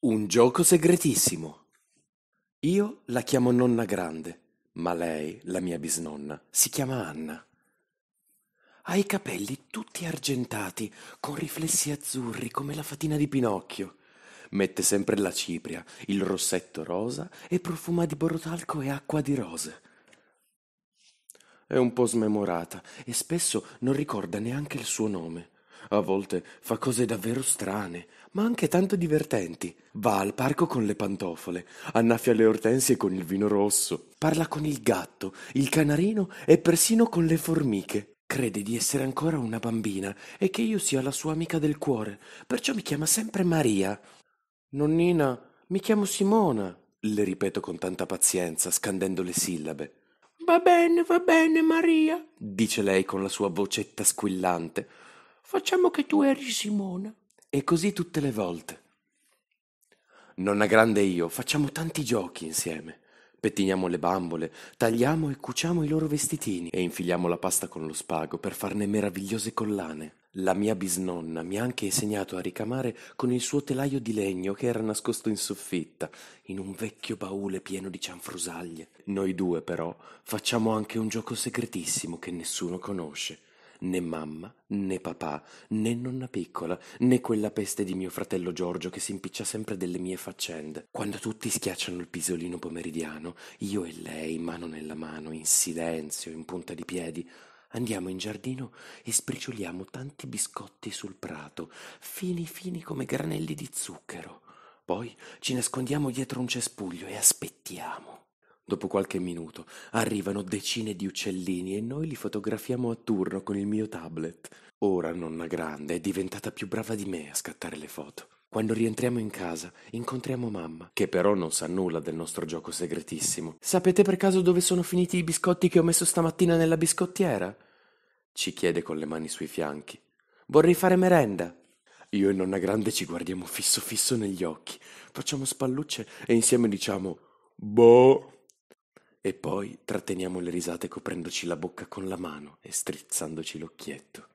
Un gioco segretissimo. Io la chiamo nonna grande, ma lei, la mia bisnonna, si chiama Anna. Ha i capelli tutti argentati, con riflessi azzurri come la fatina di Pinocchio. Mette sempre la cipria, il rossetto rosa e profuma di borotalco e acqua di rose. È un po' smemorata e spesso non ricorda neanche il suo nome. A volte fa cose davvero strane, ma anche tanto divertenti. Va al parco con le pantofole, annaffia le ortensie con il vino rosso, parla con il gatto, il canarino e persino con le formiche. Crede di essere ancora una bambina e che io sia la sua amica del cuore, perciò mi chiama sempre Maria. Nonnina, mi chiamo Simona, le ripeto con tanta pazienza, scandendo le sillabe. Va bene, va bene, Maria, dice lei con la sua vocetta squillante. Facciamo che tu eri Simona. E così tutte le volte. Nonna Grande e io facciamo tanti giochi insieme. Pettiniamo le bambole, tagliamo e cuciamo i loro vestitini e infiliamo la pasta con lo spago per farne meravigliose collane. La mia bisnonna mi ha anche insegnato a ricamare con il suo telaio di legno che era nascosto in soffitta, in un vecchio baule pieno di cianfrusaglie. Noi due, però, facciamo anche un gioco segretissimo che nessuno conosce né mamma, né papà, né nonna piccola, né quella peste di mio fratello Giorgio che si impiccia sempre delle mie faccende. Quando tutti schiacciano il pisolino pomeridiano, io e lei, mano nella mano, in silenzio, in punta di piedi, Andiamo in giardino e sbricioliamo tanti biscotti sul prato, fini fini come granelli di zucchero. Poi ci nascondiamo dietro un cespuglio e aspettiamo. Dopo qualche minuto arrivano decine di uccellini e noi li fotografiamo a turno con il mio tablet. Ora nonna grande è diventata più brava di me a scattare le foto. Quando rientriamo in casa incontriamo mamma, che però non sa nulla del nostro gioco segretissimo. Sapete per caso dove sono finiti i biscotti che ho messo stamattina nella biscottiera? Ci chiede con le mani sui fianchi. Vorrei fare merenda. Io e nonna grande ci guardiamo fisso fisso negli occhi, facciamo spallucce e insieme diciamo Boh. E poi tratteniamo le risate coprendoci la bocca con la mano e strizzandoci l'occhietto.